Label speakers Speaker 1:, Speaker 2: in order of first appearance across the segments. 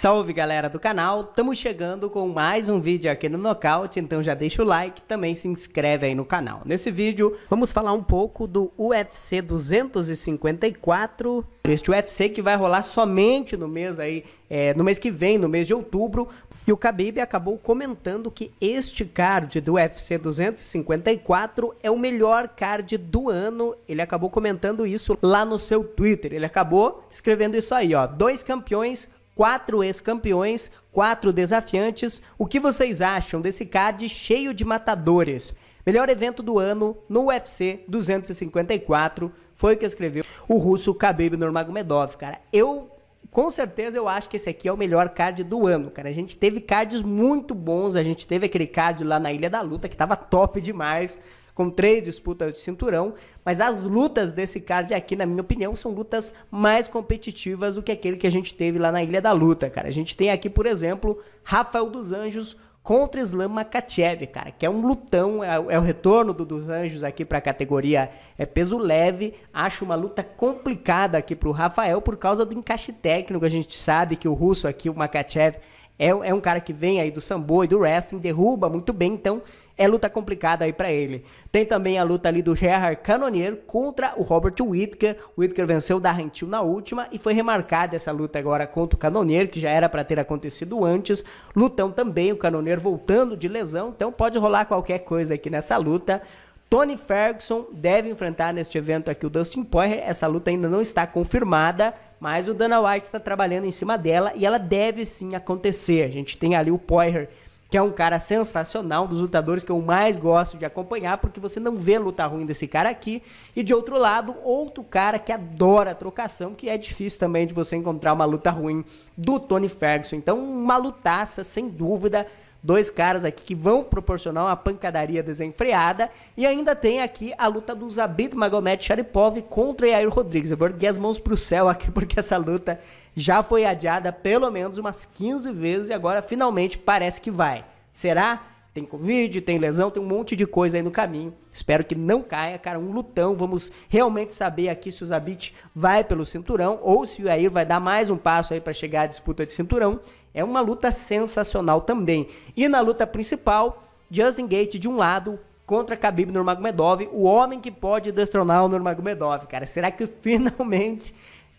Speaker 1: Salve galera do canal, estamos chegando com mais um vídeo aqui no Nocaute, então já deixa o like, também se inscreve aí no canal. Nesse vídeo vamos falar um pouco do UFC 254, este UFC que vai rolar somente no mês aí, é, no mês que vem, no mês de outubro, e o Khabib acabou comentando que este card do UFC 254 é o melhor card do ano. Ele acabou comentando isso lá no seu Twitter. Ele acabou escrevendo isso aí, ó. Dois campeões quatro ex-campeões, quatro desafiantes. O que vocês acham desse card cheio de matadores? Melhor evento do ano no UFC 254 foi o que escreveu o russo Khabib Nurmagomedov, cara. Eu com certeza eu acho que esse aqui é o melhor card do ano, cara. A gente teve cards muito bons, a gente teve aquele card lá na Ilha da Luta que tava top demais com três disputas de cinturão, mas as lutas desse card aqui, na minha opinião, são lutas mais competitivas do que aquele que a gente teve lá na Ilha da Luta, cara. A gente tem aqui, por exemplo, Rafael dos Anjos contra Islam Makachev, cara, que é um lutão, é, é o retorno do, dos Anjos aqui para a categoria é peso leve. Acho uma luta complicada aqui para o Rafael por causa do encaixe técnico. A gente sabe que o russo aqui, o Makachev, é, é um cara que vem aí do sambo e do wrestling, derruba muito bem, então é luta complicada aí para ele. Tem também a luta ali do Gerard Canonier contra o Robert Whitaker. Whitaker venceu o Darrentil na última e foi remarcada essa luta agora contra o Canonier, que já era para ter acontecido antes. Lutão também, o Canonier voltando de lesão, então pode rolar qualquer coisa aqui nessa luta. Tony Ferguson deve enfrentar neste evento aqui o Dustin Poirier. Essa luta ainda não está confirmada, mas o Dana White está trabalhando em cima dela e ela deve sim acontecer. A gente tem ali o Poirier, que é um cara sensacional, um dos lutadores que eu mais gosto de acompanhar, porque você não vê luta ruim desse cara aqui. E de outro lado, outro cara que adora trocação, que é difícil também de você encontrar uma luta ruim do Tony Ferguson. Então, uma lutaça, sem dúvida Dois caras aqui que vão proporcionar uma pancadaria desenfreada. E ainda tem aqui a luta do Zabit Magomed Sharipov contra Yair Rodrigues. Eu vou erguer as mãos pro céu aqui porque essa luta já foi adiada pelo menos umas 15 vezes e agora finalmente parece que vai. Será? Tem Covid, tem lesão, tem um monte de coisa aí no caminho. Espero que não caia, cara. Um lutão. Vamos realmente saber aqui se o Zabit vai pelo cinturão ou se o Yair vai dar mais um passo aí para chegar à disputa de cinturão. É uma luta sensacional também. E na luta principal, Justin Gate de um lado contra Khabib Nurmagomedov, o homem que pode destronar o Nurmagomedov, cara. Será que finalmente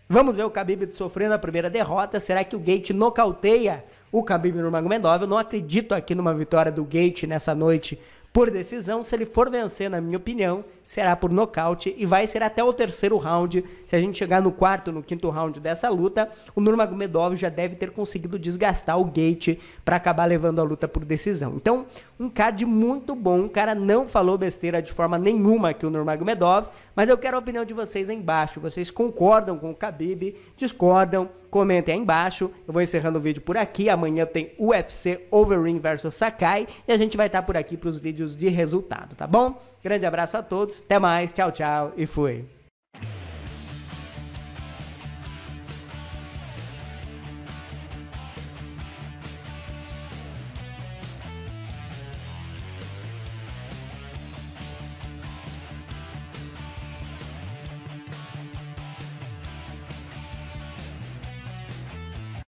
Speaker 1: vamos ver o Khabib sofrendo a primeira derrota? Será que o Gate nocauteia o Khabib Nurmagomedov? Eu não acredito aqui numa vitória do Gate nessa noite por decisão. Se ele for vencer, na minha opinião, será por nocaute e vai ser até o terceiro round. Se a gente chegar no quarto, no quinto round dessa luta, o Nurmagomedov já deve ter conseguido desgastar o Gate para acabar levando a luta por decisão. Então, um card muito bom. O cara não falou besteira de forma nenhuma que o Nurmagomedov, mas eu quero a opinião de vocês aí embaixo. Vocês concordam com o Khabib? Discordam? Comentem aí embaixo. Eu vou encerrando o vídeo por aqui. Amanhã tem UFC Overeem versus Sakai e a gente vai estar tá por aqui para os vídeos vídeos de resultado, tá bom? Grande abraço a todos, até mais, tchau, tchau e fui!